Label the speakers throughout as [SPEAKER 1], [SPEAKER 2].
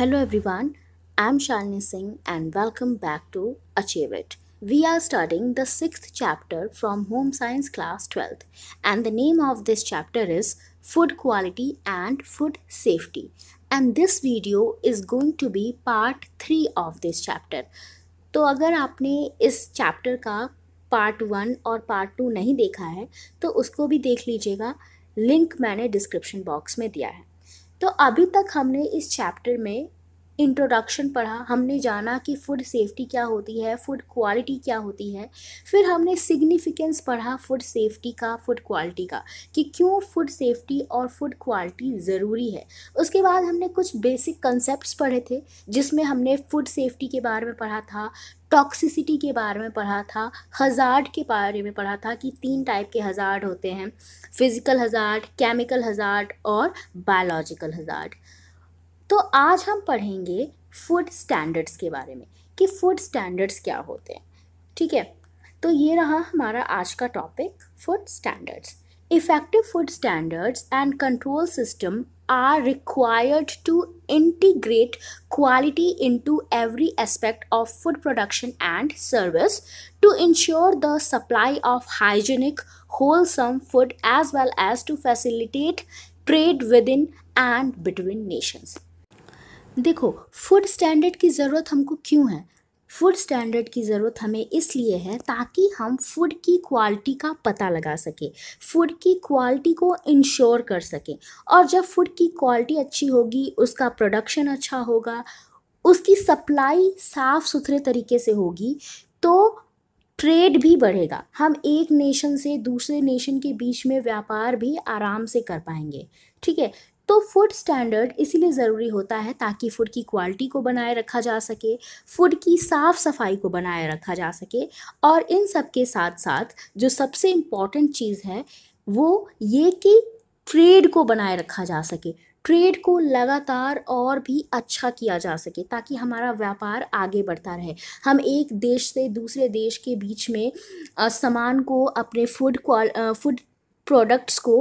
[SPEAKER 1] Hello everyone I am Shalini Singh and welcome back to achieve it we are starting the six chapter from home science class twelfth and the name of this chapter is food quality and food safety and this video is going to be part three of this chapter तो अगर आपने इस चैप्टर का part one और part two नहीं देखा है तो उसको भी देख लीजिएगा लिंक मैंने डिस्क्रिप्शन बॉक्स में दिया है तो अभी तक हमने इस चैप्टर में इंट्रोडक्शन पढ़ा हमने जाना कि फूड सेफ्टी क्या होती है फूड क्वालिटी क्या होती है फिर हमने सिग्निफिकेंस पढ़ा फूड सेफ्टी का फूड क्वालिटी का कि क्यों फूड सेफ्टी और फूड क्वालिटी ज़रूरी है उसके बाद हमने कुछ बेसिक कंसेप्ट पढ़े थे जिसमें हमने फूड सेफ्टी के बारे में पढ़ा था टॉक्सिसिटी के बारे में पढ़ा था हजार्ड के बारे में पढ़ा था कि तीन टाइप के हजार्ड होते हैं फिज़िकल हजार्ड केमिकल हजार्ड और बायोलॉजिकल हजार्ड तो आज हम पढ़ेंगे फूड स्टैंडर्ड्स के बारे में कि फूड स्टैंडर्ड्स क्या होते हैं ठीक है तो ये रहा हमारा आज का topic food standards effective food standards and control system are required to integrate quality into every aspect of food production and service to ensure the supply of hygienic wholesome food as well as to facilitate trade within and between nations देखो food standard की ज़रूरत हमको क्यों है food standard की ज़रूरत हमें इसलिए है ताकि हम फूड की क्वालिटी का पता लगा सकें फूड की क्वालिटी को इंश्योर कर सकें और जब फूड की क्वालिटी अच्छी होगी उसका प्रोडक्शन अच्छा होगा उसकी सप्लाई साफ़ सुथरे तरीके से होगी तो ट्रेड भी बढ़ेगा हम एक नेशन से दूसरे नेशन के बीच में व्यापार भी आराम से कर पाएंगे ठीक है तो फूड स्टैंडर्ड इसीलिए ज़रूरी होता है ताकि फूड की क्वालिटी को बनाए रखा जा सके फूड की साफ़ सफाई को बनाए रखा जा सके और इन सब के साथ साथ जो सबसे इम्पॉर्टेंट चीज़ है वो ये कि ट्रेड को बनाए रखा जा सके ट्रेड को लगातार और भी अच्छा किया जा सके ताकि हमारा व्यापार आगे बढ़ता रहे हम एक देश से दूसरे देश के बीच में सामान को अपने फूड क्वाल फूड प्रोडक्ट्स को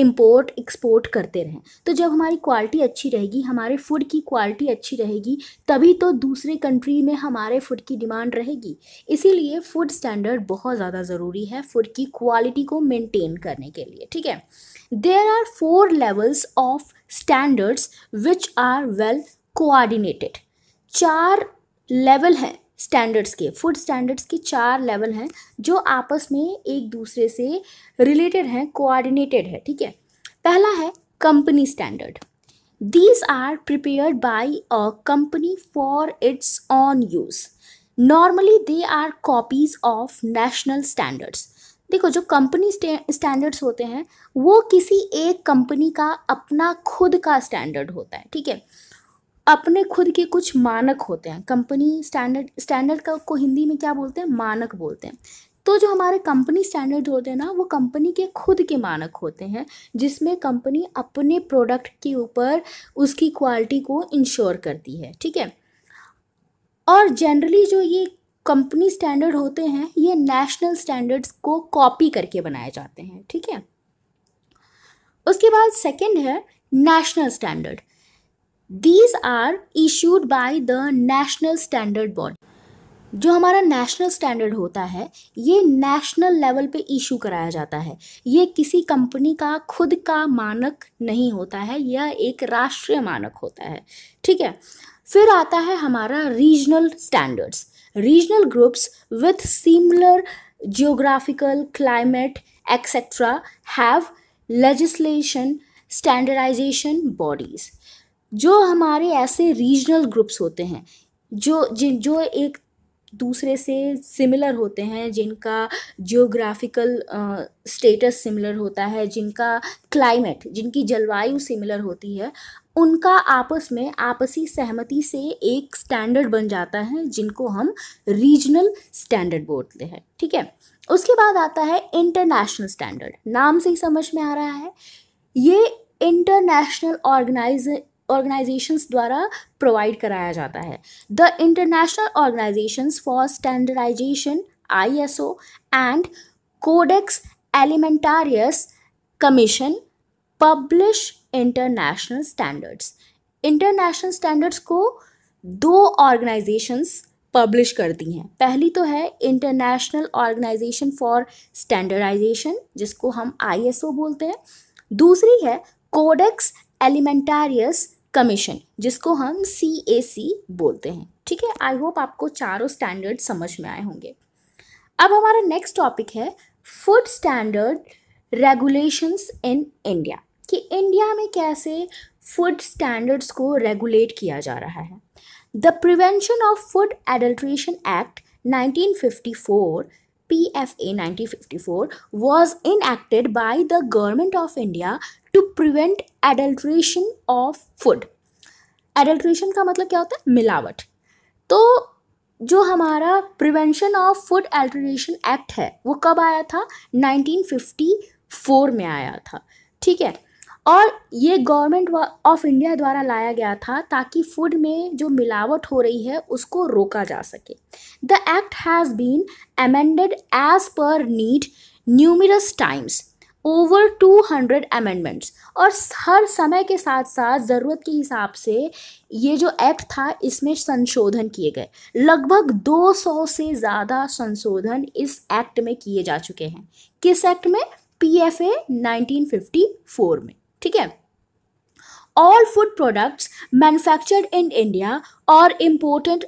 [SPEAKER 1] इम्पोर्ट एक्सपोर्ट करते रहें तो जब हमारी क्वालिटी अच्छी रहेगी हमारे फूड की क्वालिटी अच्छी रहेगी तभी तो दूसरे कंट्री में हमारे फूड की डिमांड रहेगी इसीलिए फूड स्टैंडर्ड बहुत ज़्यादा ज़रूरी है फूड की क्वालिटी को मेनटेन करने के लिए ठीक है there are four levels of standards which are well coordinated चार लेवल हैं स्टैंडर्ड्स के फूड स्टैंडर्ड्स के चार लेवल हैं जो आपस में एक दूसरे से रिलेटेड हैं कोऑर्डिनेटेड है ठीक है पहला है company standard these are prepared by a company for its own use normally they are copies of national standards देखो जो कंपनी स्टैंडर्ड्स होते हैं वो किसी एक कंपनी का अपना खुद का स्टैंडर्ड होता है ठीक है अपने खुद के कुछ मानक होते हैं कंपनी स्टैंडर्ड स्टैंडर्ड का को हिंदी में क्या बोलते हैं मानक बोलते हैं तो जो हमारे कंपनी स्टैंडर्ड होते हैं ना वो कंपनी के खुद के मानक होते हैं जिसमें कंपनी अपने प्रोडक्ट के ऊपर उसकी क्वालिटी को इंश्योर करती है ठीक है और जनरली जो ये कंपनी स्टैंडर्ड होते हैं ये नेशनल स्टैंडर्ड्स को कॉपी करके बनाए जाते हैं ठीक है उसके बाद सेकंड है national standard these are issued by the national standard body जो हमारा नेशनल स्टैंडर्ड होता है ये नेशनल लेवल पे इशू कराया जाता है ये किसी कंपनी का खुद का मानक नहीं होता है यह एक राष्ट्रीय मानक होता है ठीक है फिर आता है हमारा regional standards regional groups with similar geographical climate etcetera have legislation standardisation bodies जो हमारे ऐसे रीजनल ग्रुप्स होते हैं जो जिन जो एक दूसरे से सिमिलर होते हैं जिनका जियोग्राफिकल स्टेटस सिमिलर होता है जिनका क्लाइमेट जिनकी जलवायु सिमिलर होती है उनका आपस में आपसी सहमति से एक स्टैंडर्ड बन जाता है जिनको हम रीजनल स्टैंडर्ड बोलते हैं ठीक है उसके बाद आता है इंटरनेशनल स्टैंडर्ड नाम से ही समझ में आ रहा है ये इंटरनेशनल ऑर्गेनाइज ऑर्गेनाइजेशंस द्वारा प्रोवाइड कराया जाता है the international organisations for standardisation I S O and codex alimentarius commission publish international standards international standards को दो ऑर्गेनाइजेशंस पब्लिश करती हैं पहली तो है इंटरनेशनल ऑर्गेनाइजेशन फॉर स्टैंडर्डाइजेशन जिसको हम आईएसओ बोलते हैं दूसरी है कोडेक्स एलिमेंटारियस कमीशन जिसको हम सी ए सी बोलते हैं ठीक है आई होप आपको चारों स्टैंडर्ड समझ में आए होंगे अब हमारा नेक्स्ट टॉपिक है food standard regulations in India कि इंडिया में कैसे फूड स्टैंडर्ड्स को रेगुलेट किया जा रहा है the prevention of food adulteration act 1954 PFA 1954 was enacted by the government of India to prevent adulteration of food adulteration का मतलब क्या होता है मिलावट तो जो हमारा prevention of food adulteration act है वो कब आया था 1954 में आया था ठीक है और ये गवर्नमेंट ऑफ इंडिया द्वारा लाया गया था ताकि फूड में जो मिलावट हो रही है उसको रोका जा सके the act has been amended as per need numerous times over two hundred amendments और हर समय के साथ साथ ज़रूरत के हिसाब से ये जो एक्ट था इसमें संशोधन किए गए लगभग दो सौ से ज़्यादा संशोधन इस एक्ट में किए जा चुके हैं किस एक्ट में P F A nineteen fifty four में ठीक है all food products manufactured in India और important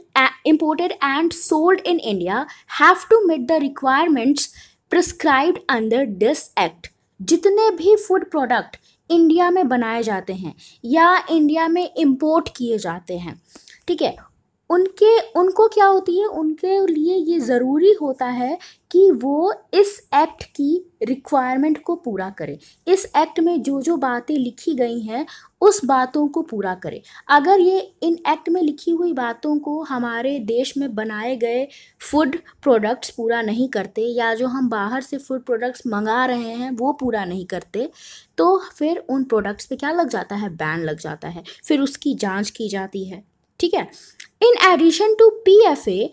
[SPEAKER 1] imported and sold in India have to meet the requirements prescribe under this act जितने भी फूड प्रोडक्ट इंडिया में बनाए जाते हैं या इंडिया में इम्पोर्ट किए जाते हैं ठीक है उनके उनको क्या होती है उनके लिए ये हाँ। ज़रूरी होता है कि वो इस एक्ट की रिक्वायरमेंट को पूरा करें इस एक्ट में जो जो बातें लिखी गई हैं उस बातों को पूरा करें अगर ये इन एक्ट में लिखी हुई बातों को हमारे देश में बनाए गए फूड प्रोडक्ट्स पूरा नहीं करते या जो हम बाहर से फूड प्रोडक्ट्स मंगा रहे हैं वो पूरा नहीं करते तो फिर उन प्रोडक्ट्स पे क्या लग जाता है बैन लग जाता है फिर उसकी जाँच की जाती है ठीक है in addition to P F A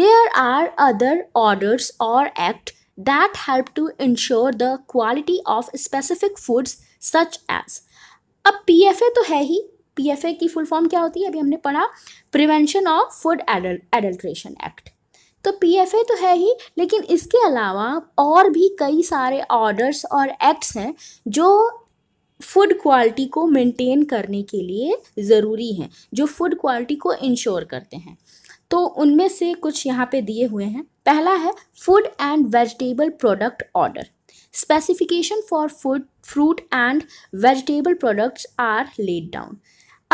[SPEAKER 1] there are other orders और act that help to ensure the quality of specific foods such as अब पी एफ ए तो है ही पी एफ ए की फुल फॉर्म क्या होती है अभी हमने पढ़ा prevention of food adulteration act तो पी एफ ए तो है ही लेकिन इसके अलावा और भी कई सारे ऑर्डर्स और एक्ट्स हैं जो फूड क्वालिटी को मेंटेन करने के लिए ज़रूरी हैं जो फूड क्वालिटी को इंश्योर करते हैं तो उनमें से कुछ यहाँ पे दिए हुए हैं पहला है food and vegetable product order specification for food fruit and vegetable products are laid down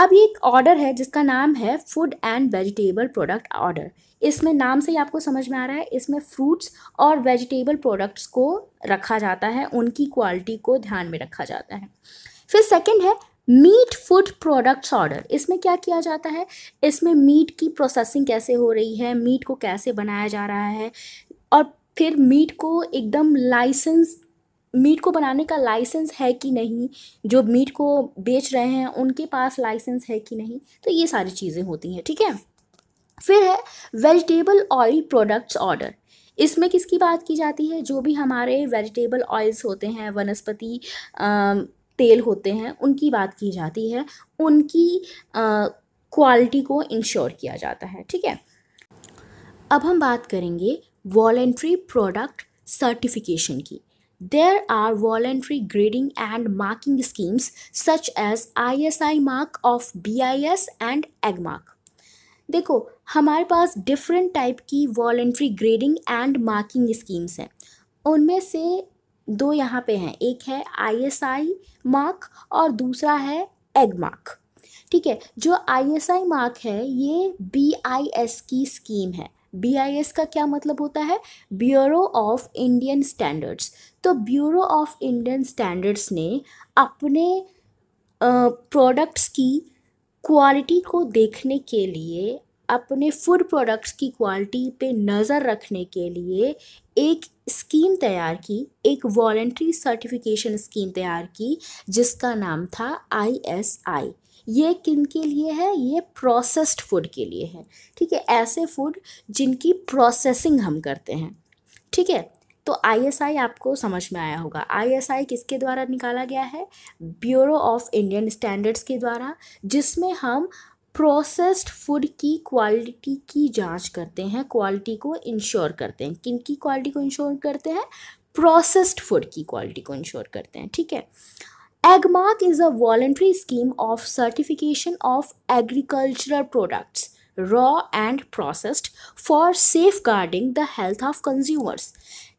[SPEAKER 1] अब ये एक ऑर्डर है जिसका नाम है food and vegetable product order इसमें नाम से ही आपको समझ में आ रहा है इसमें फ्रूट्स और वेजिटेबल प्रोडक्ट्स को रखा जाता है उनकी क्वालिटी को ध्यान में रखा जाता है फिर सेकेंड है मीट फूड प्रोडक्ट्स ऑर्डर इसमें क्या किया जाता है इसमें मीट की प्रोसेसिंग कैसे हो रही है मीट को कैसे बनाया जा रहा है और फिर मीट को एकदम लाइसेंस मीट को बनाने का लाइसेंस है कि नहीं जो मीट को बेच रहे हैं उनके पास लाइसेंस है कि नहीं तो ये सारी चीज़ें होती हैं ठीक है फिर है वेजिटेबल ऑयल प्रोडक्ट्स ऑर्डर इसमें किसकी बात की जाती है जो भी हमारे वेजिटेबल ऑयल्स होते हैं वनस्पति तेल होते हैं उनकी बात की जाती है उनकी क्वालिटी को इंश्योर किया जाता है ठीक है अब हम बात करेंगे वॉलेंट्री प्रोडक्ट सर्टिफिकेशन की there are grading and marking schemes such as I S I mark of B I S and Agmark देखो हमारे पास डिफरेंट टाइप की voluntary grading and marking schemes हैं उनमें से दो यहाँ पे हैं एक है आईएसआई मार्क और दूसरा है एग मार्क ठीक है जो आईएसआई मार्क है ये बीआईएस की स्कीम है बीआईएस का क्या मतलब होता है ब्यूरो ऑफ इंडियन स्टैंडर्ड्स तो ब्यूरो ऑफ इंडियन स्टैंडर्ड्स ने अपने प्रोडक्ट्स की क्वालिटी को देखने के लिए अपने फूड प्रोडक्ट्स की क्वालिटी पे नज़र रखने के लिए एक स्कीम तैयार की एक वॉल्ट्री सर्टिफिकेशन स्कीम तैयार की जिसका नाम था आई एस आई ये किन के लिए है ये प्रोसेस्ड फूड के लिए है ठीक है ऐसे फूड जिनकी प्रोसेसिंग हम करते हैं ठीक है तो आईएसआई आपको समझ में आया होगा आईएसआई किसके द्वारा निकाला गया है ब्यूरो ऑफ इंडियन स्टैंडर्ड्स के द्वारा जिसमें हम प्रोसेस्ड फूड की क्वालिटी की जांच करते हैं क्वालिटी को इंश्योर करते हैं किन की क्वालिटी को इंश्योर करते हैं प्रोसेस्ड फूड की क्वालिटी को इंश्योर करते हैं ठीक है Agmark is a voluntary scheme of certification of agricultural products raw and processed for safeguarding the health of consumers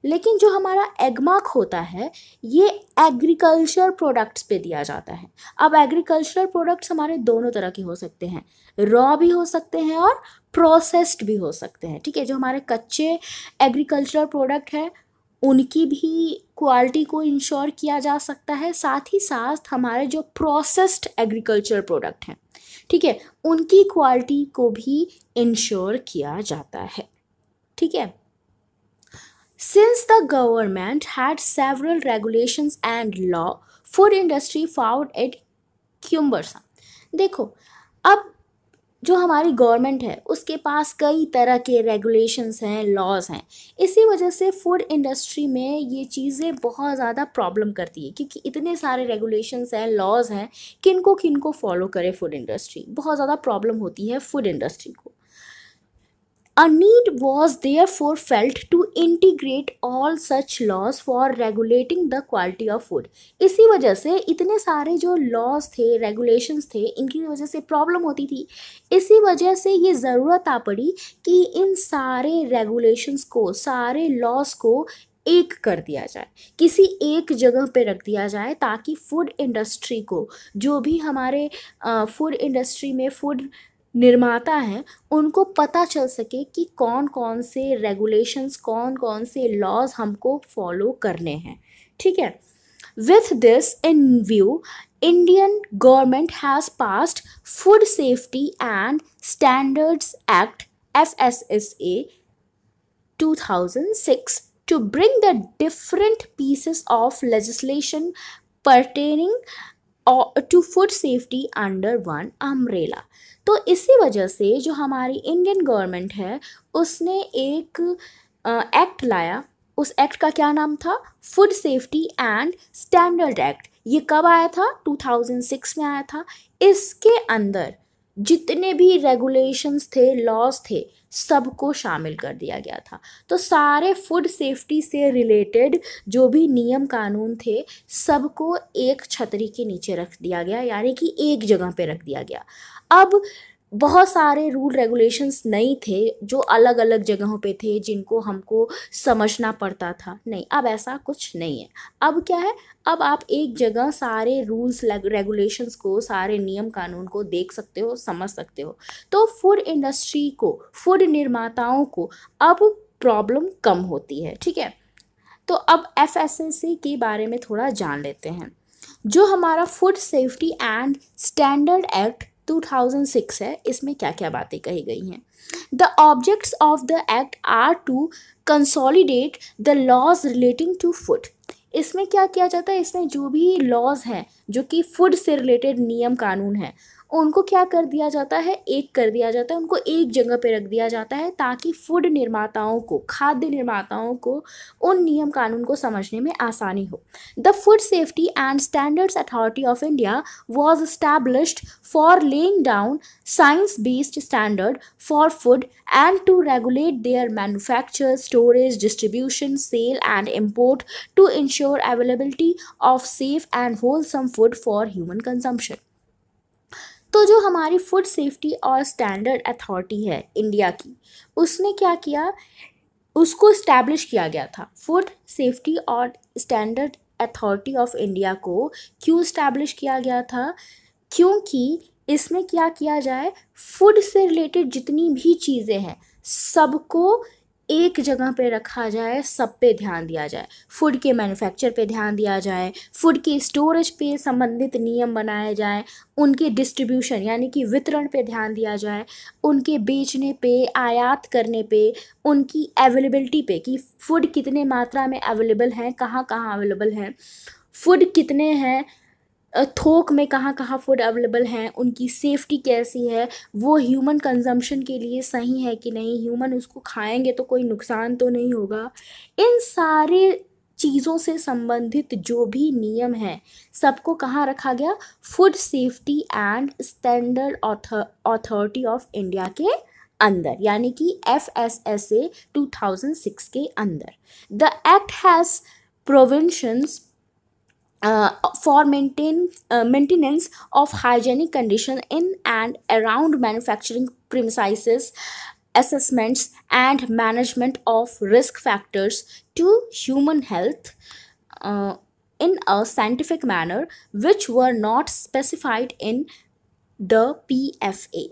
[SPEAKER 1] लेकिन जो हमारा एगमार्क होता है ये एग्रीकल्चर प्रोडक्ट्स पे दिया जाता है अब एग्रीकल्चरल प्रोडक्ट्स हमारे दोनों तरह के हो सकते हैं रॉ भी हो सकते हैं और प्रोसेस्ड भी हो सकते हैं ठीक है जो हमारे कच्चे एग्रीकल्चरल प्रोडक्ट हैं उनकी भी क्वालिटी को इंश्योर किया जा सकता है साथ ही साथ हमारे जो प्रोसेस्ड एग्रीकल्चर प्रोडक्ट हैं ठीक है उनकी क्वालिटी को भी इंश्योर किया जाता है ठीक है Since the government had several regulations and law, food industry found it cumbersome. देखो अब जो हमारी गवर्नमेंट है उसके पास कई तरह के रेगुलेशंस हैं लॉज हैं इसी वजह से फूड इंडस्ट्री में ये चीज़ें बहुत ज़्यादा प्रॉब्लम करती है क्योंकि इतने सारे रेगुलेशंस हैं लॉज हैं किनको किनको फॉलो करे फूड इंडस्ट्री बहुत ज़्यादा प्रॉब्लम होती है फूड इंडस्ट्री को A need was therefore felt to integrate all such laws for regulating the quality of food. इसी वजह से इतने सारे जो laws थे regulations थे इनकी वजह से problem होती थी इसी वजह से ये ज़रूरत आ पड़ी कि इन सारे regulations को सारे laws को एक कर दिया जाए किसी एक जगह पे रख दिया जाए ताकि फूड इंडस्ट्री को जो भी हमारे फूड इंडस्ट्री में फूड निर्माता हैं उनको पता चल सके कि कौन कौन से रेगुलेशंस कौन कौन से लॉज हमको फॉलो करने हैं ठीक है with this in view Indian government has passed food safety and standards act F S S A two thousand six to bring the different pieces of legislation pertaining to food safety under one umbrella तो इसी वजह से जो हमारी Indian government है उसने एक act लाया उस एक्ट का क्या नाम था food safety and standard act ये कब आया था 2006 में आया था इसके अंदर जितने भी रेगुलेशंस थे लॉज थे सबको शामिल कर दिया गया था तो सारे फूड सेफ्टी से रिलेटेड जो भी नियम कानून थे सबको एक छतरी के नीचे रख दिया गया यानी कि एक जगह पे रख दिया गया अब बहुत सारे रूल रेगुलेशंस नहीं थे जो अलग अलग जगहों पे थे जिनको हमको समझना पड़ता था नहीं अब ऐसा कुछ नहीं है अब क्या है अब आप एक जगह सारे रूल्स रेगुलेशंस को सारे नियम कानून को देख सकते हो समझ सकते हो तो फूड इंडस्ट्री को फूड निर्माताओं को अब प्रॉब्लम कम होती है ठीक है तो अब एफ के बारे में थोड़ा जान लेते हैं जो हमारा food safety and standard act 2006 है इसमें क्या क्या बातें कही गई हैं the objects of the act are to consolidate the laws relating to food इसमें क्या किया जाता है इसमें जो भी लॉज हैं जो कि फूड से रिलेटेड नियम कानून हैं उनको क्या कर दिया जाता है एक कर दिया जाता है उनको एक जगह पर रख दिया जाता है ताकि फूड निर्माताओं को खाद्य निर्माताओं को उन नियम कानून को समझने में आसानी हो the food safety and standards authority of India was establish for laying down science based standard for food and to regulate their manufacture storage distribution sale and import to ensure availability of safe and wholesome food for human consumption तो जो हमारी food safety और standard authority है India की उसने क्या किया उसको इस्टेब्लिश किया गया था फूड सेफ्टी और स्टैंडर्ड अथॉरिटी ऑफ इंडिया को क्यों इस्टेब्लिश किया गया था क्योंकि इसमें क्या किया जाए फूड से रिलेटेड जितनी भी चीज़ें हैं सबको एक जगह पे रखा जाए सब पे ध्यान दिया जाए फूड के मैन्युफैक्चर पे ध्यान दिया जाए फूड के स्टोरेज पे संबंधित नियम बनाए जाए उनके डिस्ट्रीब्यूशन यानी कि वितरण पे ध्यान दिया जाए उनके बेचने पे आयात करने पे उनकी अवेलेबिलिटी पे कि फूड कितने मात्रा में अवेलेबल हैं कहाँ कहाँ अवेलेबल हैं फूड कितने हैं थोक में कहाँ कहाँ फूड अवेलेबल हैं उनकी सेफ्टी कैसी है वो ह्यूमन कंजम्पशन के लिए सही है कि नहीं ह्यूमन उसको खाएंगे तो कोई नुकसान तो नहीं होगा इन सारे चीज़ों से संबंधित जो भी नियम हैं सबको कहाँ रखा गया food safety and standard authority of India के अंदर यानी कि F S S A two thousand six के अंदर the act has provisions uh, for maintain uh, maintenance of hygienic condition in and around manufacturing premises assessments and management of risk factors to human health uh, in a scientific manner which were not specified in the PFA.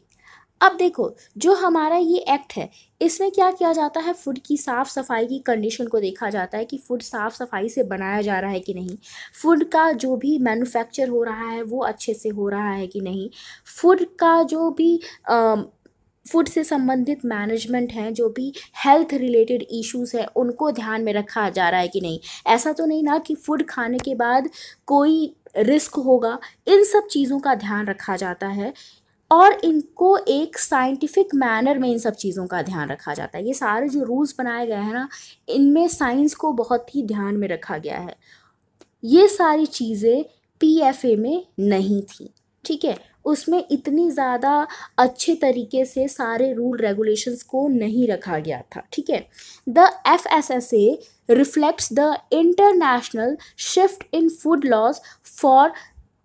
[SPEAKER 1] अब देखो जो हमारा ये act है इसमें क्या किया जाता है फूड की साफ़ सफाई की कंडीशन को देखा जाता है कि फूड साफ़ सफाई से बनाया जा रहा है कि नहीं फूड का जो भी मैन्युफैक्चर हो रहा है वो अच्छे से हो रहा है कि नहीं फूड का जो भी फूड से संबंधित मैनेजमेंट हैं जो भी हेल्थ रिलेटेड इश्यूज हैं उनको ध्यान में रखा जा रहा है कि नहीं ऐसा तो नहीं ना कि फूड खाने के बाद कोई रिस्क होगा इन सब चीज़ों का ध्यान रखा जाता है और इनको एक साइंटिफिक मैनर में इन सब चीज़ों का ध्यान रखा जाता है ये सारे जो रूल्स बनाए गए हैं ना इनमें साइंस को बहुत ही ध्यान में रखा गया है ये सारी चीज़ें पीएफए में नहीं थी ठीक है उसमें इतनी ज़्यादा अच्छे तरीके से सारे रूल रेगुलेशंस को नहीं रखा गया था ठीक है the F S S A reflects the international shift in food laws for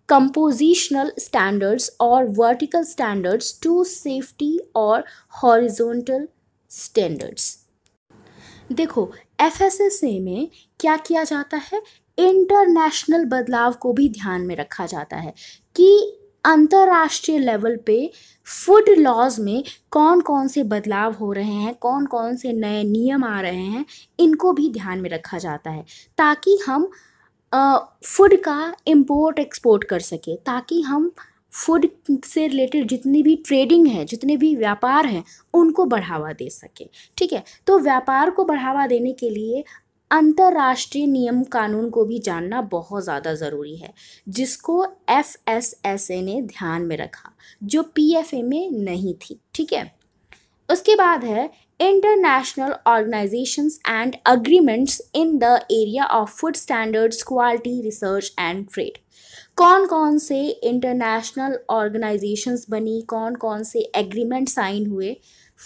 [SPEAKER 1] compositional standards और वर्टिकल स्टैंडर्ड्स टू सेफ्टी और horizontal स्टैंडर्ड्स देखो एफ में क्या किया जाता है इंटरनेशनल बदलाव को भी ध्यान में रखा जाता है कि अंतर्राष्ट्रीय लेवल पे फूड लॉज में कौन कौन से बदलाव हो रहे हैं कौन कौन से नए नियम आ रहे हैं इनको भी ध्यान में रखा जाता है ताकि हम फूड का इम्पोर्ट एक्सपोर्ट कर सके ताकि हम फूड से रिलेटेड जितनी भी ट्रेडिंग है जितने भी व्यापार हैं उनको बढ़ावा दे सके ठीक है तो व्यापार को बढ़ावा देने के लिए अंतर्राष्ट्रीय नियम कानून को भी जानना बहुत ज़्यादा ज़रूरी है जिसको एफ एस एस ए ने ध्यान में रखा जो पी एफ ए में नहीं थी ठीक है उसके बाद है international organizations and agreements in the area of food standards quality research and trade कौन कौन से इंटरनेशनल ऑर्गेनाइजेशंस बनी कौन कौन से एग्रीमेंट साइन हुए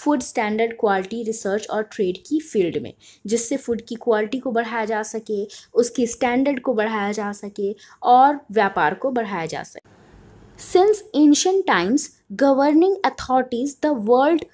[SPEAKER 1] फूड स्टैंडर्ड क्वालिटी रिसर्च और ट्रेड की फील्ड में जिससे फूड की क्वालिटी को बढ़ाया जा सके उसकी स्टैंडर्ड को बढ़ाया जा सके और व्यापार को बढ़ाया जा सके since ancient times governing authorities the world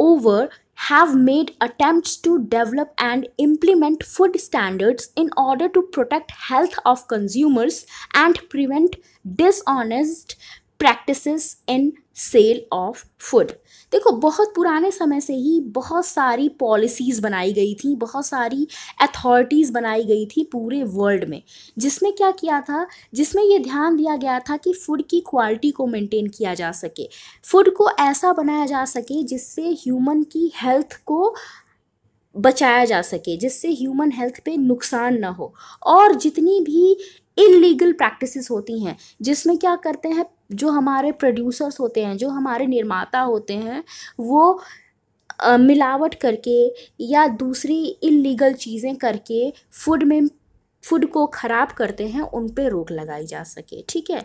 [SPEAKER 1] over have made attempts to develop and implement food standards in order to protect health of consumers and prevent dishonest practices in sale of food देखो बहुत पुराने समय से ही बहुत सारी policies बनाई गई थी बहुत सारी अथॉरिटीज़ बनाई गई थी पूरे वर्ल्ड में जिसमें क्या किया था जिसमें ये ध्यान दिया गया था कि फूड की क्वालिटी को मेंटेन किया जा सके फूड को ऐसा बनाया जा सके जिससे ह्यूमन की हेल्थ को बचाया जा सके जिससे ह्यूमन हेल्थ पे नुकसान ना हो और जितनी भी इलीगल प्रैक्टिसेस होती हैं जिसमें क्या करते हैं जो हमारे प्रोड्यूसर्स होते हैं जो हमारे निर्माता होते हैं वो मिलावट करके या दूसरी इलीगल चीज़ें करके फूड में फूड को ख़राब करते हैं उन पे रोक लगाई जा सके ठीक है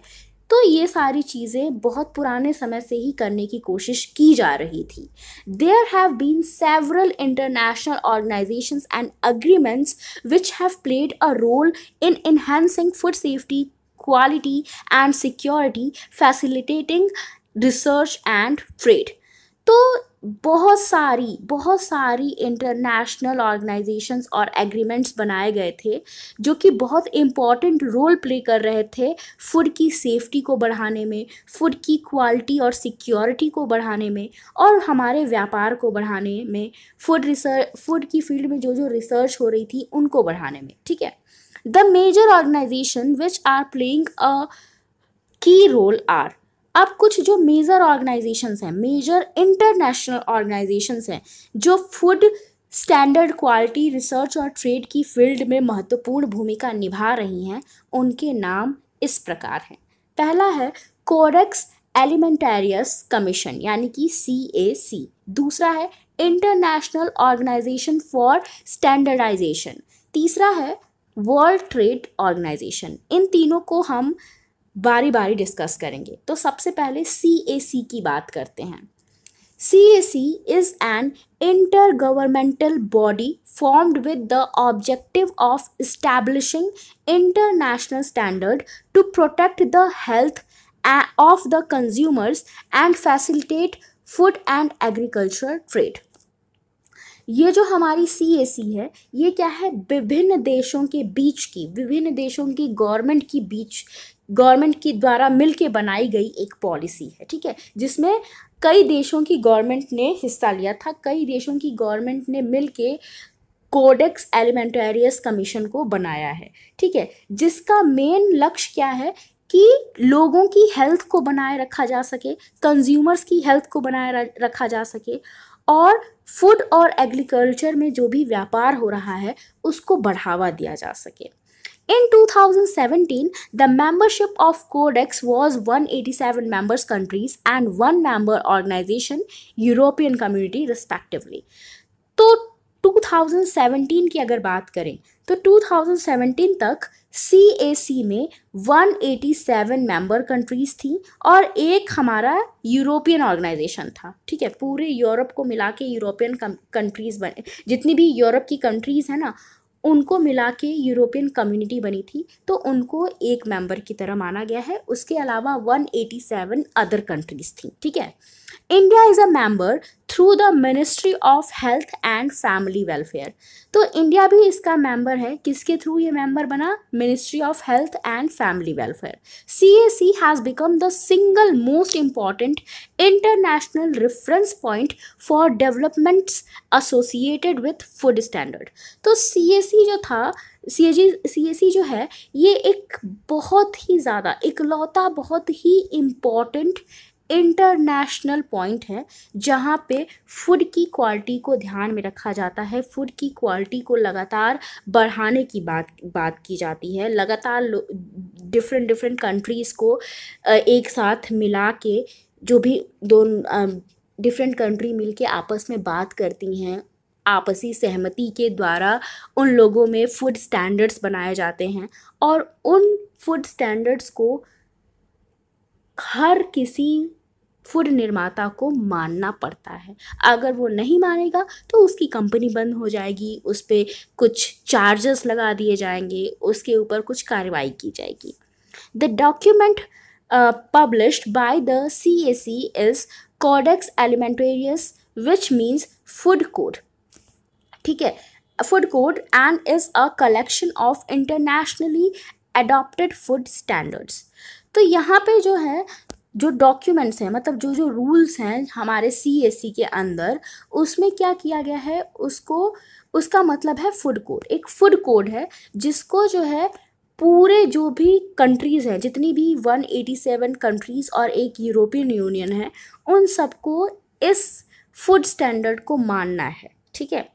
[SPEAKER 1] तो ये सारी चीज़ें बहुत पुराने समय से ही करने की कोशिश की जा रही थी there have been several international organizations and agreements which have played a role in enhancing food safety quality and security, facilitating research and trade. तो बहुत सारी बहुत सारी इंटरनेशनल ऑर्गेनाइजेशंस और एग्रीमेंट्स बनाए गए थे जो कि बहुत इम्पॉर्टेंट रोल प्ले कर रहे थे फूड की सेफ्टी को बढ़ाने में फूड की क्वालिटी और सिक्योरिटी को बढ़ाने में और हमारे व्यापार को बढ़ाने में फूड रिसर्च फूड की फील्ड में जो जो रिसर्च हो रही थी उनको बढ़ाने में ठीक है the major organization which are playing a की रोल आर अब कुछ जो मेजर ऑर्गेनाइजेशंस हैं मेजर इंटरनेशनल ऑर्गेनाइजेशंस हैं जो फूड स्टैंडर्ड क्वालिटी रिसर्च और ट्रेड की फील्ड में महत्वपूर्ण भूमिका निभा रही हैं उनके नाम इस प्रकार हैं पहला है कोरेक्स एलिमेंटेरियस कमीशन यानी कि सी ए सी दूसरा है इंटरनेशनल ऑर्गेनाइजेशन फॉर स्टैंडर्डाइजेशन तीसरा है वर्ल्ड ट्रेड ऑर्गेनाइजेशन इन तीनों को हम बारी बारी डिस्कस करेंगे तो सबसे पहले सी ए सी की बात करते हैं C A C is an intergovernmental body formed with the objective of establishing international standard to protect the health of the consumers and facilitate food and agriculture trade ये जो हमारी सी ए सी है ये क्या है विभिन्न देशों के बीच की विभिन्न देशों की गवर्नमेंट की बीच गवर्नमेंट के द्वारा मिल के बनाई गई एक पॉलिसी है ठीक है जिसमें कई देशों की गवर्नमेंट ने हिस्सा लिया था कई देशों की गवर्नमेंट ने मिल के कोडेक्स एलिमेंटेरियस कमीशन को बनाया है ठीक है जिसका मेन लक्ष्य क्या है कि लोगों की हेल्थ को बनाए रखा जा सके कंज्यूमर्स की हेल्थ को बनाए रखा जा सके और फूड और एग्रीकल्चर में जो भी व्यापार हो रहा है उसको बढ़ावा दिया जा सके in 2017 the membership of Codex was 187 members countries and one member organization European community respectively तो 2017 की अगर बात करें तो 2017 तक सी में 187 मेंबर कंट्रीज़ थी और एक हमारा यूरोपियन ऑर्गेनाइजेशन था ठीक है पूरे यूरोप को मिला के यूरोपियन कंट्रीज़ बने जितनी भी यूरोप की कंट्रीज़ हैं ना उनको मिला के यूरोपियन कम्युनिटी बनी थी तो उनको एक मेंबर की तरह माना गया है उसके अलावा 187 अदर कंट्रीज़ थी ठीक है India is a member through the ministry of health and family welfare तो इंडिया भी इसका मेंबर है किसके थ्रू ये मेंबर बना ministry of health and family welfare C A C has become the single most important international reference point for developments associated with food standard तो C A सी जो था सी एजी सी ए सी जो है ये एक बहुत ही ज़्यादा इकलौता बहुत ही इम्पॉर्टेंट इंटरनेशनल पॉइंट है जहाँ पे फूड की क्वालिटी को ध्यान में रखा जाता है फूड की क्वालिटी को लगातार बढ़ाने की बात बात की जाती है लगातार डिफरेंट डिफरेंट कंट्रीज़ को एक साथ मिला के जो भी दो डिफरेंट कंट्री मिल के आपस में बात करती हैं आपसी सहमति के द्वारा उन लोगों में फूड स्टैंडर्ड्स बनाए जाते हैं और उन फूड स्टैंडर्ड्स को हर किसी फूड निर्माता को मानना पड़ता है अगर वो नहीं मानेगा तो उसकी कंपनी बंद हो जाएगी उस पर कुछ चार्जेस लगा दिए जाएंगे उसके ऊपर कुछ कार्रवाई की जाएगी the document published by the C A C is Codex Alimentarius which means food code ठीक है food code and is a collection of internationally adopted food standards तो यहाँ पे जो है जो डॉक्यूमेंट्स हैं मतलब जो जो रूल्स हैं हमारे सी के अंदर उसमें क्या किया गया है उसको उसका मतलब है फूड कोड एक फूड कोड है जिसको जो है पूरे जो भी कंट्रीज़ हैं जितनी भी 187 कंट्रीज़ और एक यूरोपियन यूनियन है उन सबको इस फूड स्टैंडर्ड को मानना है ठीक है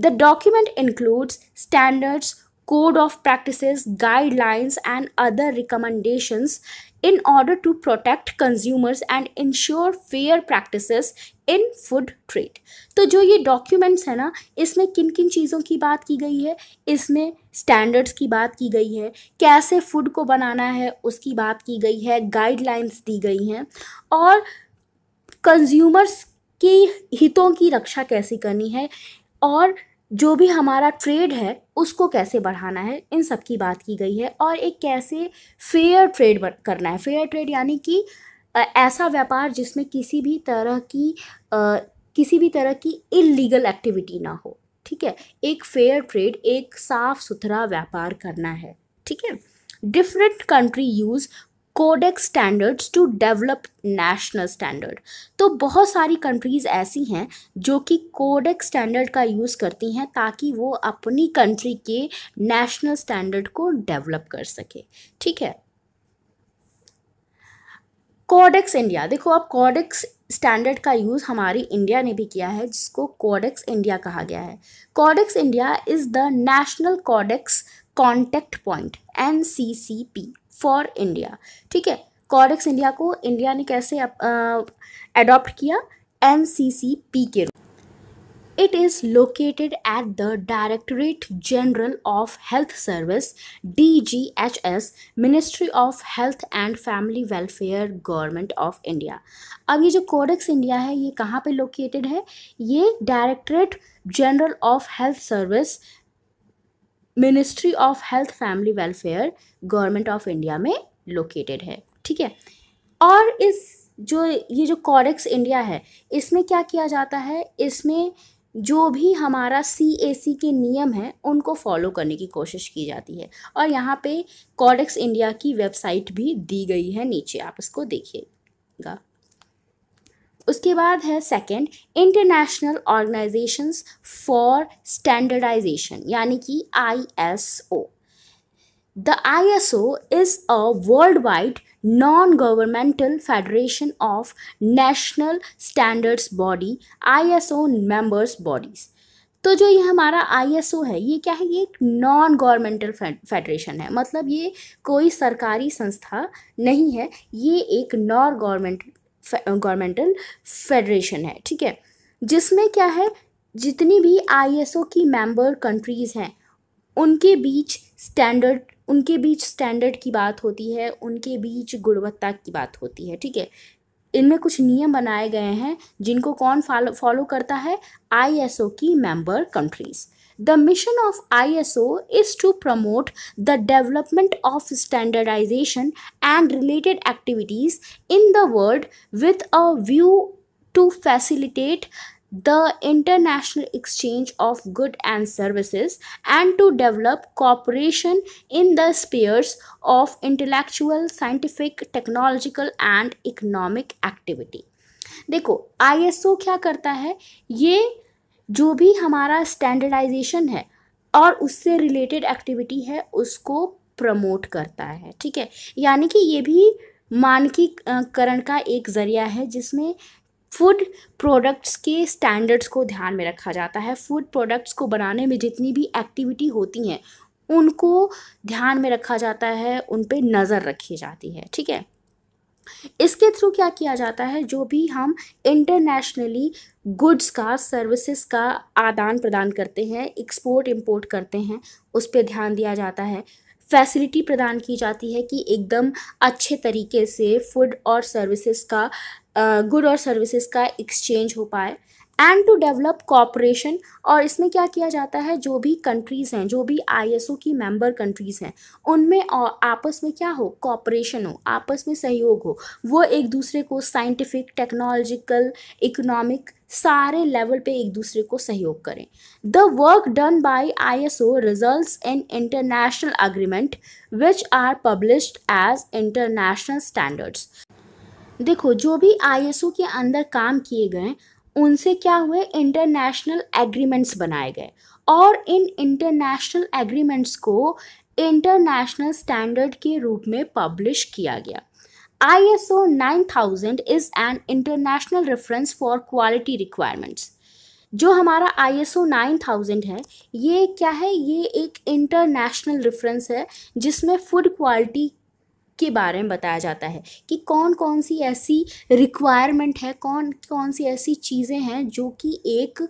[SPEAKER 1] the document includes standards code of practices, guidelines, and other recommendations in order to protect consumers and ensure fair practices in food trade तो जो ये डॉक्यूमेंट्स है ना इसमें किन किन चीज़ों की बात की गई है इसमें स्टैंडर्ड्स की बात की गई है कैसे फूड को बनाना है उसकी बात की गई है गाइडलाइंस दी गई हैं और कंज्यूमर्स की हितों की रक्षा कैसे करनी है और जो भी हमारा ट्रेड है उसको कैसे बढ़ाना है इन सब की बात की गई है और एक कैसे फेयर ट्रेड करना है फेयर ट्रेड यानी कि ऐसा व्यापार जिसमें किसी भी तरह की आ, किसी भी तरह की इलीगल एक्टिविटी ना हो ठीक है एक फेयर ट्रेड एक साफ सुथरा व्यापार करना है ठीक है different country use Codex standards to develop national standard तो बहुत सारी कंट्रीज़ ऐसी हैं जो कि कोडेक्स स्टैंडर्ड का यूज़ करती हैं ताकि वो अपनी कंट्री के नेशनल स्टैंडर्ड को डेवलप कर सके ठीक है कोडेक्स इंडिया देखो अब कोडेक्स स्टैंडर्ड का यूज़ हमारी इंडिया ने भी किया है जिसको कोडेक्स इंडिया कहा गया है Codex India is the national Codex contact point N C C P for India ठीक है कॉडेक्स इंडिया को इंडिया ने कैसे अडॉप्ट किया एन सी सी पी के रूप it is located at the directorate general of health service D G H S ministry of health and family welfare government of India अब ये जो codex India है ये कहाँ पर लोकेटेड है ये directorate general of health service ministry of health family welfare government of India में लोकेटेड है ठीक है और इस जो ये जो कॉडेक्स इंडिया है इसमें क्या किया जाता है इसमें जो भी हमारा सी ए सी के नियम हैं उनको फॉलो करने की कोशिश की जाती है और यहाँ पे कॉडेक्स इंडिया की वेबसाइट भी दी गई है नीचे आप इसको देखिएगा उसके बाद है second international organisations for standardization यानी कि ISO the ISO is a worldwide non governmental federation of national standards body ISO members bodies तो जो ये हमारा आईएसओ है ये क्या है ये एक नॉन गवर्नमेंटल फेडरेशन है मतलब ये कोई सरकारी संस्था नहीं है ये एक नॉन गवर्नमेंट गवर्नमेंटल फेडरेशन है ठीक है जिसमें क्या है जितनी भी आईएसओ की मेंबर कंट्रीज़ हैं उनके बीच स्टैंडर्ड उनके बीच स्टैंडर्ड की बात होती है उनके बीच गुणवत्ता की बात होती है ठीक है इनमें कुछ नियम बनाए गए हैं जिनको कौन फॉलो फॉलो करता है आईएसओ की member countries The mission of ISO is to promote the development of standardization and related activities in the world with a view to facilitate the international exchange of goods and services and to develop cooperation in the spheres of intellectual, scientific, technological and economic activity. देखो ISO क्या करता है ये जो भी हमारा standardisation है और उससे रिलेटेड एक्टिविटी है उसको प्रमोट करता है ठीक है यानी कि ये भी मानकीकरण का एक ज़रिया है जिसमें फूड प्रोडक्ट्स के स्टैंडर्ड्स को ध्यान में रखा जाता है फूड प्रोडक्ट्स को बनाने में जितनी भी एक्टिविटी होती हैं उनको ध्यान में रखा जाता है उन पर नज़र रखी जाती है ठीक है इसके थ्रू क्या किया जाता है जो भी हम इंटरनेशनली गुड्स का सर्विसेज का आदान प्रदान करते हैं एक्सपोर्ट इंपोर्ट करते हैं उस पर ध्यान दिया जाता है फैसिलिटी प्रदान की जाती है कि एकदम अच्छे तरीके से फूड और सर्विसेज का गुड और सर्विसेज का एक्सचेंज हो पाए एंड टू डेवलप कॉपरेशन और इसमें क्या किया जाता है जो भी कंट्रीज़ हैं जो भी आईएसओ की मेंबर कंट्रीज़ हैं उनमें और आपस में क्या हो कॉपरेशन हो आपस में सहयोग हो वो एक दूसरे को साइंटिफिक टेक्नोलॉजिकल इकोनॉमिक सारे लेवल पे एक दूसरे को सहयोग करें the work done by I S O result in international agreement which are published as international standards देखो जो भी आई के अंदर काम किए गए उनसे क्या हुए इंटरनेशनल एग्रीमेंट्स बनाए गए और इन इंटरनेशनल एग्रीमेंट्स को इंटरनेशनल स्टैंडर्ड के रूप में पब्लिश किया गया I S O nine thousand is an international reference for quality requirements जो हमारा I S O nine thousand है ये क्या है ये एक इंटरनेशनल रेफरेंस है जिसमें फूड क्वालिटी के बारे में बताया जाता है कि कौन कौन सी ऐसी रिक्वायरमेंट है कौन कौन सी ऐसी चीज़ें हैं जो कि एक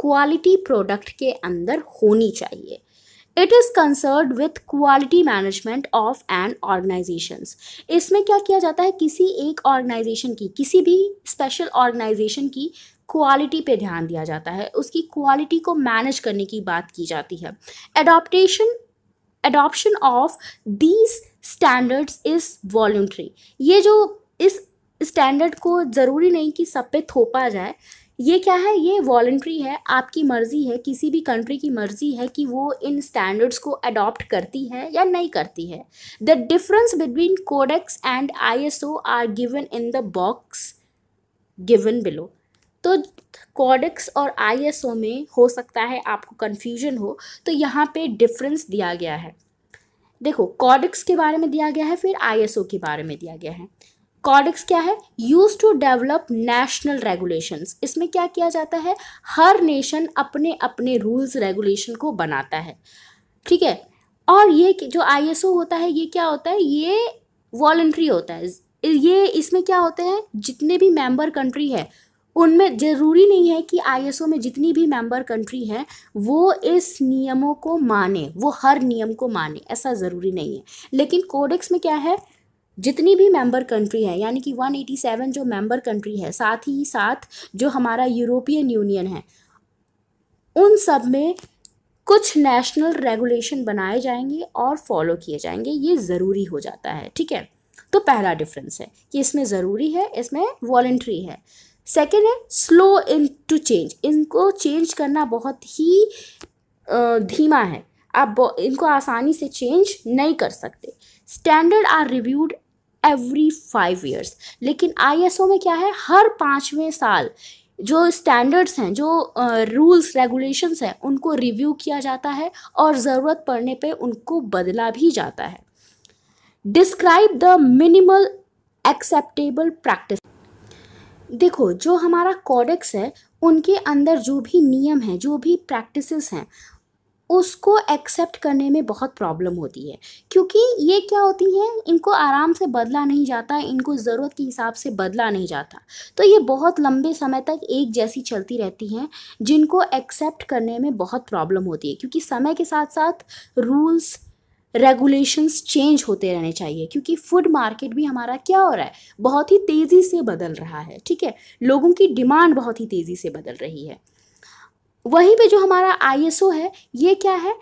[SPEAKER 1] क्वालिटी प्रोडक्ट के अंदर होनी चाहिए it is concerned with quality management of an organization इसमें क्या किया जाता है किसी एक ऑर्गेनाइजेशन की किसी भी स्पेशल ऑर्गेनाइजेशन की क्वालिटी पे ध्यान दिया जाता है उसकी क्वालिटी को मैनेज करने की बात की जाती है adaptation adoption of these standards is voluntary ये जो इस स्टैंडर्ड को ज़रूरी नहीं कि सब पे थोपा जाए ये क्या है ये वॉल्ट्री है आपकी मर्ज़ी है किसी भी कंट्री की मर्ज़ी है कि वो इन स्टैंडर्ड्स को अडॉप्ट करती है या नहीं करती है the difference between Codex and I S O are given in the box given below तो कोडेक्स और ओ में हो सकता है आपको कन्फ्यूजन हो तो यहाँ पे डिफरेंस दिया गया है देखो कॉडिक्स के बारे में दिया गया है फिर आईएसओ के बारे में दिया गया है कॉडिक्स क्या है use to develop national regulations इसमें क्या किया जाता है हर नेशन अपने अपने रूल्स रेगुलेशन को बनाता है ठीक है और ये जो आईएसओ होता है ये क्या होता है ये वॉल्ट्री होता है ये इसमें क्या होते हैं जितने भी मेंबर कंट्री है उनमें ज़रूरी नहीं है कि आईएसओ में जितनी भी मेंबर कंट्री हैं वो इस नियमों को माने वो हर नियम को माने ऐसा ज़रूरी नहीं है लेकिन कोडेक्स में क्या है जितनी भी मेंबर कंट्री है यानी कि 187 जो मेंबर कंट्री है साथ ही साथ जो हमारा यूरोपियन यूनियन है उन सब में कुछ नेशनल रेगुलेशन बनाए जाएंगे और फॉलो किए जाएंगे ये ज़रूरी हो जाता है ठीक है तो पहला डिफरेंस है कि इसमें ज़रूरी है इसमें वॉल्ट्री है सेकेंड है स्लो इन टू चेंज इनको चेंज करना बहुत ही धीमा है आप इनको आसानी से चेंज नहीं कर सकते standard are reviewed every five years लेकिन आईएसओ में क्या है हर पाँचवें साल जो स्टैंडर्ड्स हैं जो रूल्स रेगुलेशंस हैं उनको रिव्यू किया जाता है और ज़रूरत पड़ने पे उनको बदला भी जाता है describe the minimal acceptable practice देखो जो हमारा कॉडेक्स है उनके अंदर जो भी नियम है जो भी प्रैक्टिसेस हैं उसको एक्सेप्ट करने में बहुत प्रॉब्लम होती है क्योंकि ये क्या होती है इनको आराम से बदला नहीं जाता इनको ज़रूरत के हिसाब से बदला नहीं जाता तो ये बहुत लंबे समय तक एक जैसी चलती रहती हैं जिनको एक्सेप्ट करने में बहुत प्रॉब्लम होती है क्योंकि समय के साथ साथ रूल्स रेगुलेशंस चेंज होते रहने चाहिए क्योंकि फूड मार्केट भी हमारा क्या हो रहा है बहुत ही तेज़ी से बदल रहा है ठीक है लोगों की डिमांड बहुत ही तेज़ी से बदल रही है वहीं पे जो हमारा आईएसओ है ये क्या है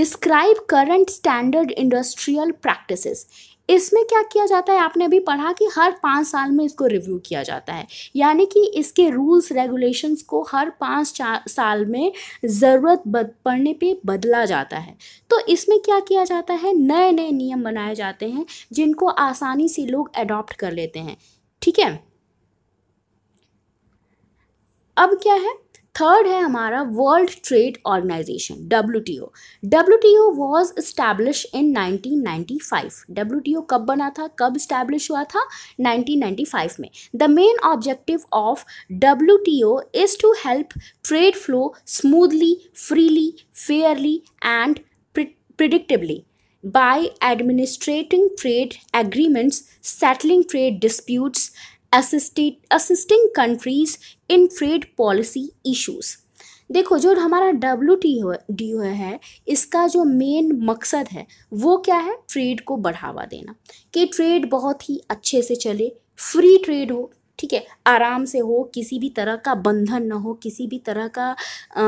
[SPEAKER 1] describe current standard industrial practices इसमें क्या किया जाता है आपने अभी पढ़ा कि हर पाँच साल में इसको रिव्यू किया जाता है यानी कि इसके रूल्स रेगुलेशंस को हर पाँच साल में ज़रूरत पड़ने पे बदला जाता है तो इसमें क्या किया जाता है नए नए नियम बनाए जाते हैं जिनको आसानी से लोग अडॉप्ट कर लेते हैं ठीक है अब क्या है थर्ड है हमारा world trade organization W T O W T O was establish in nineteen ninety five W T O कब बना था कब इस्टेब्लिश हुआ था नाइन्टी फाइव में the main objective of W T O is to help trade flow smoothly freely fairly and predictively by administrating trade agreements settling trade disputes assisted assisting countries in trade policy issues देखो जो हमारा W T है इसका जो main मकसद है वो क्या है ट्रेड को बढ़ावा देना कि ट्रेड बहुत ही अच्छे से चले फ्री ट्रेड हो ठीक है आराम से हो किसी भी तरह का बंधन ना हो किसी भी तरह का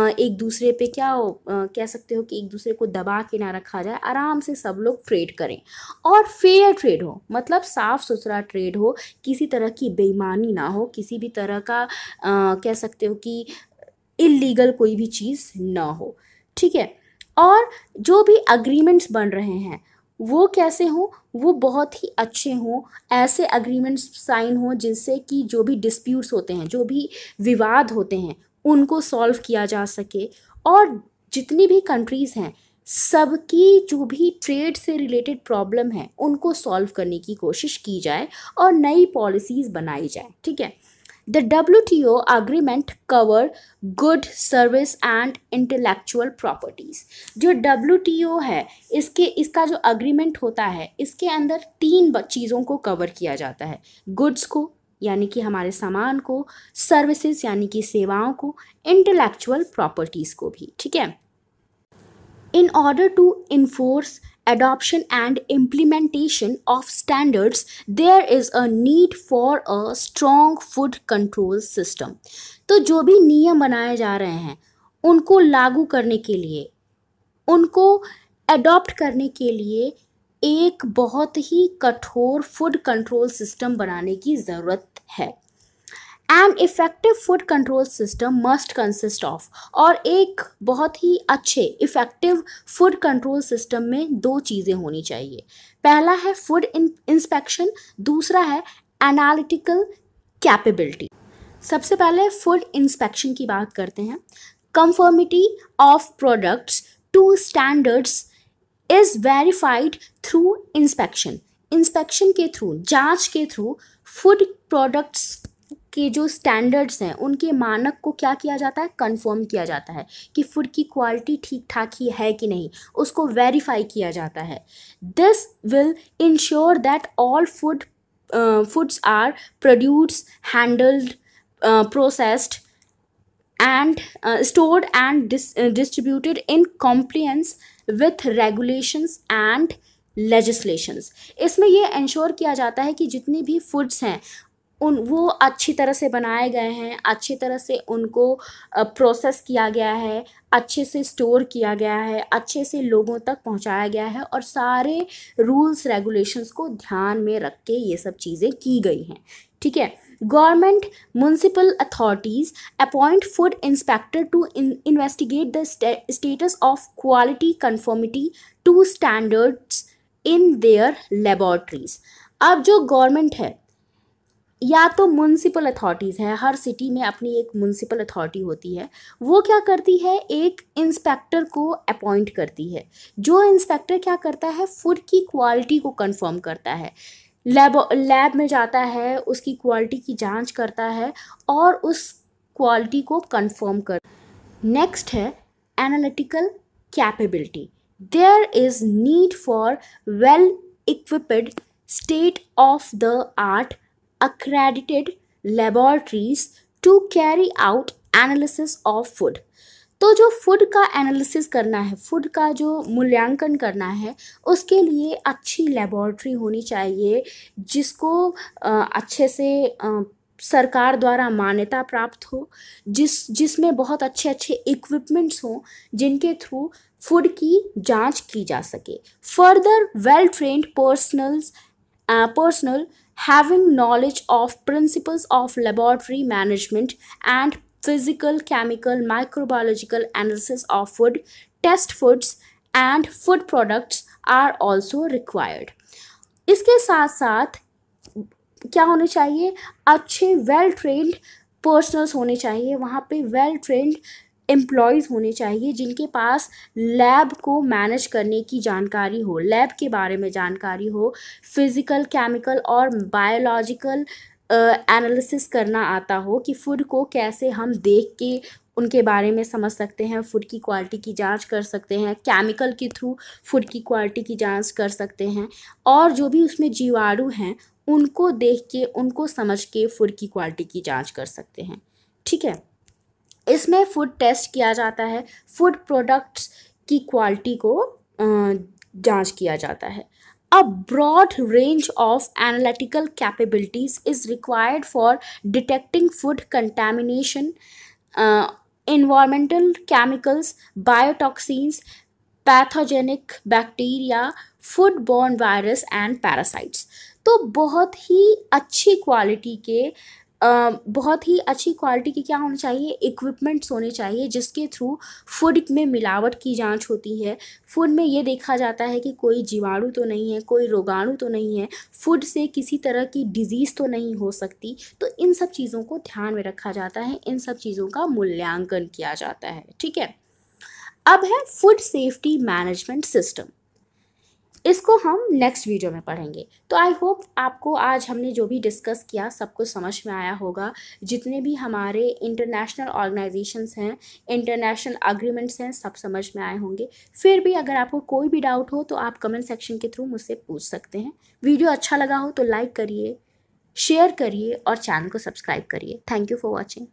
[SPEAKER 1] एक दूसरे पे क्या हो कह सकते हो कि एक दूसरे को दबा के ना रखा जाए आराम से सब लोग ट्रेड करें और फेयर ट्रेड हो मतलब साफ़ सुथरा ट्रेड हो किसी तरह की बेईमानी ना हो किसी भी तरह का कह सकते हो कि इलीगल कोई भी चीज़ ना हो ठीक है और जो भी अग्रीमेंट्स बन रहे हैं वो कैसे हों वो बहुत ही अच्छे हों ऐसे अग्रीमेंट्स साइन हों जिनसे कि जो भी डिस्प्यूट्स होते हैं जो भी विवाद होते हैं उनको सॉल्व किया जा सके और जितनी भी कंट्रीज़ हैं सबकी जो भी ट्रेड से रिलेटेड प्रॉब्लम है उनको सॉल्व करने की कोशिश की जाए और नई पॉलिसीज़ बनाई जाए ठीक है The WTO agreement cover good service and intellectual properties. जो WTO है इसके इसका जो agreement होता है इसके अंदर तीन चीज़ों को cover किया जाता है goods को यानी कि हमारे सामान को सर्विसेज यानी कि सेवाओं को इंटेलेक्चुअल प्रॉपर्टीज़ को भी ठीक है in order to enforce adoption and implementation of standards, there is a need for a strong food control system. तो जो भी नियम बनाए जा रहे हैं उनको लागू करने के लिए उनको एडॉप्ट करने के लिए एक बहुत ही कठोर फूड कंट्रोल सिस्टम बनाने की ज़रूरत है an effective food control system must consist of और एक बहुत ही अच्छे इफ़ेक्टिव फूड कंट्रोल सिस्टम में दो चीज़ें होनी चाहिए पहला है फूड इंस्पेक्शन दूसरा है एनालिटिकल कैपेबिलिटी सबसे पहले फूड इंस्पेक्शन की बात करते हैं conformity of products to standards is verified through inspection inspection के थ्रू जांच के थ्रू फूड प्रोडक्ट्स के जो स्टैंडर्ड्स हैं उनके मानक को क्या किया जाता है कंफर्म किया जाता है कि फूड की क्वालिटी ठीक ठाक ही है कि नहीं उसको वेरीफाई किया जाता है this will ensure that all food foods are produce handled processed and stored and distributed in compliance with regulations and legislations इसमें ये इंश्योर किया जाता है कि जितनी भी फूड्स हैं उन वो अच्छी तरह से बनाए गए हैं अच्छी तरह से उनको प्रोसेस किया गया है अच्छे से स्टोर किया गया है अच्छे से लोगों तक पहुंचाया गया है और सारे रूल्स रेगुलेशंस को ध्यान में रख के ये सब चीज़ें की गई हैं ठीक है government municipal authorities appoint food inspector to investigate the status of quality conformity to standards in their laboratories अब जो गवर्नमेंट है या तो म्यूनसिपल अथॉरिटीज़ हैं हर सिटी में अपनी एक म्यूनसिपल अथॉरिटी होती है वो क्या करती है एक इंस्पेक्टर को अपॉइंट करती है जो इंस्पेक्टर क्या करता है फूड की क्वालिटी को कंफर्म करता है लैब लैब में जाता है उसकी क्वालिटी की जांच करता है और उस क्वालिटी को कंफर्म कर नेक्स्ट है analytical capability there is need for well equipped state of the art accredited laboratories to carry out analysis of food तो जो फूड का एनालिसिस करना है फूड का जो मूल्यांकन करना है उसके लिए अच्छी लेबॉरट्री होनी चाहिए जिसको अच्छे से सरकार द्वारा मान्यता प्राप्त हो जिस जिसमें बहुत अच्छे अच्छे इक्विपमेंट्स हों जिनके थ्रू फूड की जांच की जा सके further well trained personals personal having knowledge of principles of laboratory management and physical, chemical, microbiological analysis of food, test foods and food products are also required. इसके साथ साथ क्या होने चाहिए अच्छे वेल ट्रेन्ड पर्सनल्स होने चाहिए वहाँ पे वेल ट्रेन्ड एम्प्लॉयज़ होने चाहिए जिनके पास लैब को मैनेज करने की जानकारी हो लैब के बारे में जानकारी हो फिज़िकल केमिकल और बायोलॉजिकल एनालिसिस uh, करना आता हो कि फूड को कैसे हम देख के उनके बारे में समझ सकते हैं फूड की क्वालिटी की जांच कर सकते हैं केमिकल के थ्रू फूड की क्वालिटी की जांच कर सकते हैं और जो भी उसमें जीवाणु हैं उनको देख के उनको समझ के फूड की क्वालिटी की जांच कर सकते हैं ठीक है इसमें फूड टेस्ट किया जाता है फूड प्रोडक्ट्स की क्वालिटी को जांच किया जाता है a broad range of analytical capabilities is required for detecting food contamination environmental chemicals biotoxins pathogenic bacteria food borne virus and parasites तो बहुत ही अच्छी क्वालिटी के uh, बहुत ही अच्छी क्वालिटी के क्या होने चाहिए इक्विपमेंट्स होने चाहिए जिसके थ्रू फूड में मिलावट की जांच होती है फूड में ये देखा जाता है कि कोई जीवाणु तो नहीं है कोई रोगाणु तो नहीं है फूड से किसी तरह की डिजीज़ तो नहीं हो सकती तो इन सब चीज़ों को ध्यान में रखा जाता है इन सब चीज़ों का मूल्यांकन किया जाता है ठीक है अब है फूड सेफ्टी मैनेजमेंट सिस्टम इसको हम नेक्स्ट वीडियो में पढ़ेंगे तो आई होप आपको आज हमने जो भी डिस्कस किया सब कुछ समझ में आया होगा जितने भी हमारे इंटरनेशनल ऑर्गेनाइजेशंस हैं इंटरनेशनल अग्रीमेंट्स हैं सब समझ में आए होंगे फिर भी अगर आपको कोई भी डाउट हो तो आप कमेंट सेक्शन के थ्रू मुझसे पूछ सकते हैं वीडियो अच्छा लगा हो तो लाइक करिए शेयर करिए और चैनल को सब्सक्राइब करिए थैंक यू फॉर वॉचिंग